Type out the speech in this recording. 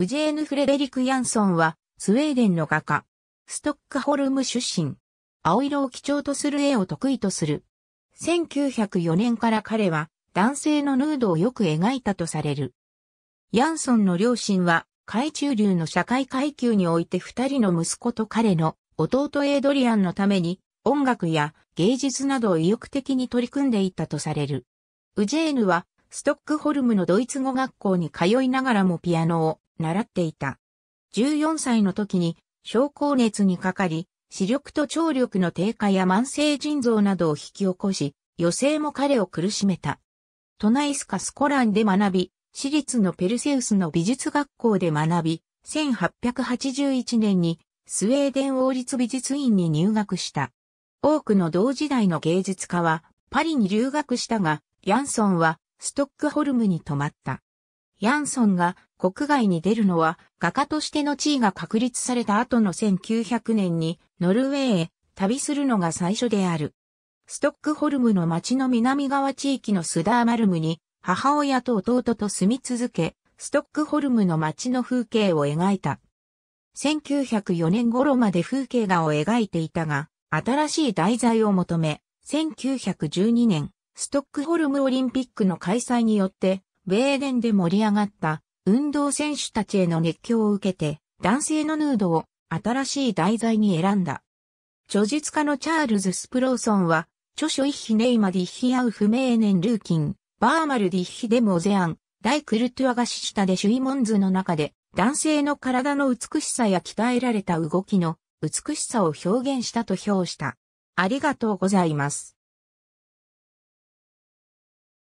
ウジェーヌ・フレデリク・ヤンソンは、スウェーデンの画家。ストックホルム出身。青色を基調とする絵を得意とする。1904年から彼は、男性のヌードをよく描いたとされる。ヤンソンの両親は、海中流の社会階級において二人の息子と彼の弟エイドリアンのために、音楽や芸術などを意欲的に取り組んでいたとされる。ウジェーヌは、ストックホルムのドイツ語学校に通いながらもピアノを習っていた。14歳の時に症候熱にかかり、視力と聴力の低下や慢性腎臓などを引き起こし、余生も彼を苦しめた。トナイスカスコランで学び、私立のペルセウスの美術学校で学び、1881年にスウェーデン王立美術院に入学した。多くの同時代の芸術家はパリに留学したが、ヤンソンはストックホルムに泊まった。ヤンソンが国外に出るのは画家としての地位が確立された後の1900年にノルウェーへ旅するのが最初である。ストックホルムの町の南側地域のスダーマルムに母親と弟と住み続け、ストックホルムの町の風景を描いた。1904年頃まで風景画を描いていたが、新しい題材を求め、1912年、ストックホルムオリンピックの開催によって、ベーデンで盛り上がった運動選手たちへの熱狂を受けて、男性のヌードを新しい題材に選んだ。著述家のチャールズ・スプローソンは、著書一ヒネイマディッヒアウフメーネンルーキン、バーマルディッヒデモゼアン、ダイクルトゥアガシシタデ・シュイモンズの中で、男性の体の美しさや鍛えられた動きの美しさを表現したと評した。ありがとうございます。